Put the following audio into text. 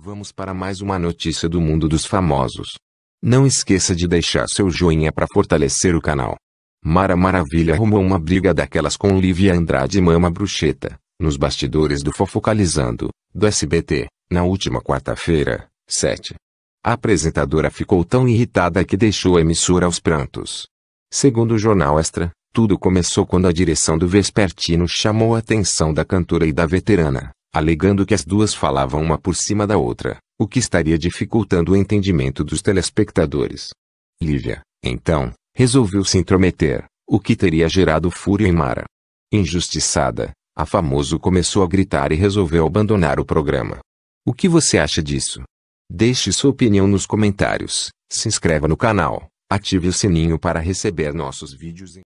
Vamos para mais uma notícia do mundo dos famosos. Não esqueça de deixar seu joinha para fortalecer o canal. Mara Maravilha arrumou uma briga daquelas com Lívia Andrade e Mama Bruxeta, nos bastidores do Fofocalizando, do SBT, na última quarta-feira, 7. A apresentadora ficou tão irritada que deixou a emissora aos prantos. Segundo o jornal Extra, tudo começou quando a direção do Vespertino chamou a atenção da cantora e da veterana, alegando que as duas falavam uma por cima da outra, o que estaria dificultando o entendimento dos telespectadores. Lívia, então, resolveu se intrometer, o que teria gerado fúria em Mara. Injustiçada, a famoso começou a gritar e resolveu abandonar o programa. O que você acha disso? Deixe sua opinião nos comentários, se inscreva no canal, ative o sininho para receber nossos vídeos.